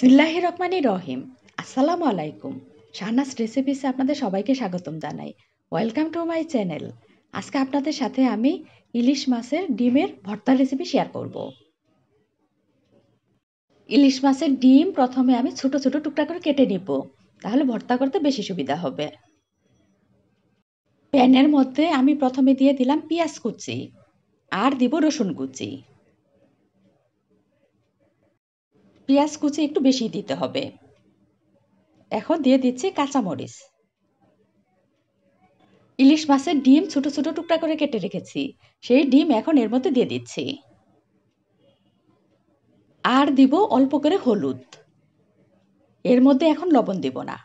বিসমিল্লাহ রহমান রহিম আসসালামু আলাইকুম শাহনাস রেসিপিসে আপনাদের সবাইকে স্বাগতম জানাই ওয়েলকাম টু মাই চ্যানেল আজকে আপনাদের সাথে আমি ইলিশ মাছের ডিমের ভর্তা রেসিপি শেয়ার করব ইলিশ মাছের ডিম প্রথমে আমি ছোট ছোট টুকরা করে কেটে নিব তাহলে ভর্তা করতে বেশি সুবিধা হবে প্যানের মধ্যে আমি প্রথমে দিয়ে দিলাম পেঁয়াজ কুচি আর দিব রসুন কুচি পেঁয়াজ কুচি একটু বেশি দিতে হবে এখন দিয়ে দিচ্ছি কাঁচামরিচ ইলিশ মাছের ডিম ছোট ছোট টুকরা করে কেটে রেখেছি সেই ডিম এখন এর মধ্যে দিয়ে দিচ্ছি আর দিব অল্প করে হলুদ এর মধ্যে এখন লবণ দিব না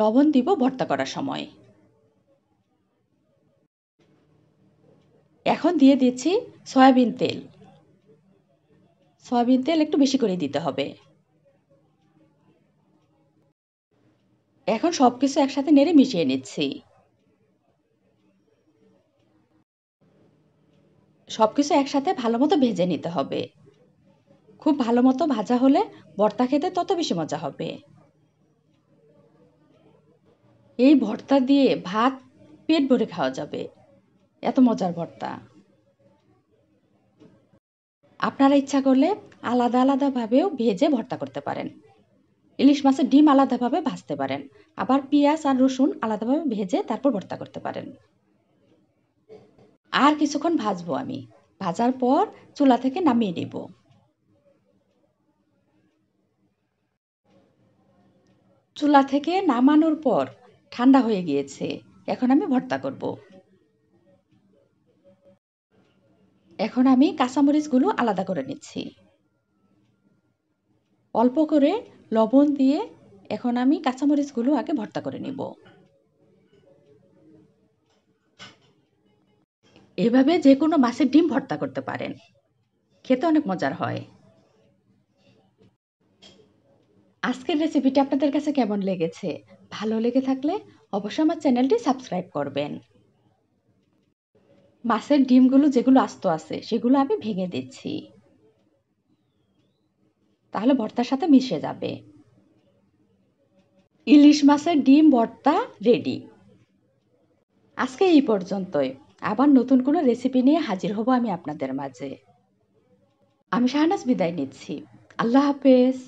লবণ দিব ভর্তা করার সময় এখন দিয়ে দিচ্ছি সয়াবিন তেল সয়াবিন তেল একটু বেশি করে দিতে হবে এখন সব কিছু একসাথে নেড়ে মিশিয়ে নিচ্ছি সব কিছু একসাথে ভালো মতো ভেজে নিতে হবে খুব ভালো মতো ভাজা হলে ভর্তা খেতে তত বেশি মজা হবে এই ভর্তা দিয়ে ভাত পেট ভরে খাওয়া যাবে এত মজার ভর্তা আপনারা ইচ্ছা করলে আলাদা আলাদাভাবেও ভেজে ভর্তা করতে পারেন ইলিশ মাছের ডিম আলাদাভাবে ভাজতে পারেন আবার পেঁয়াজ আর রসুন আলাদাভাবে ভেজে তারপর ভর্তা করতে পারেন আর কিছুক্ষণ ভাজবো আমি ভাজার পর চুলা থেকে নামিয়ে নেব চুলা থেকে নামানোর পর ঠান্ডা হয়ে গিয়েছে এখন আমি ভর্তা করবো এখন আমি কাঁচামরিচগুলো আলাদা করে নিচ্ছি অল্প করে লবণ দিয়ে এখন আমি কাঁচামরিচগুলো আগে ভর্তা করে নিব এভাবে যে কোনো মাছের ডিম ভর্তা করতে পারেন খেতে অনেক মজার হয় আজকের রেসিপিটা আপনাদের কাছে কেমন লেগেছে ভালো লেগে থাকলে অবশ্যই আমার চ্যানেলটি সাবস্ক্রাইব করবেন মাছের ডিমগুলো যেগুলো আস্ত আছে সেগুলো আমি ভেঙে দিচ্ছি তাহলে ভর্তার সাথে মিশে যাবে ইলিশ মাছের ডিম ভর্তা রেডি আজকে এই পর্যন্তই আবার নতুন কোনো রেসিপি নিয়ে হাজির হব আমি আপনাদের মাঝে আমি শাহনাজ বিদায় নিচ্ছি আল্লাহ হাফেজ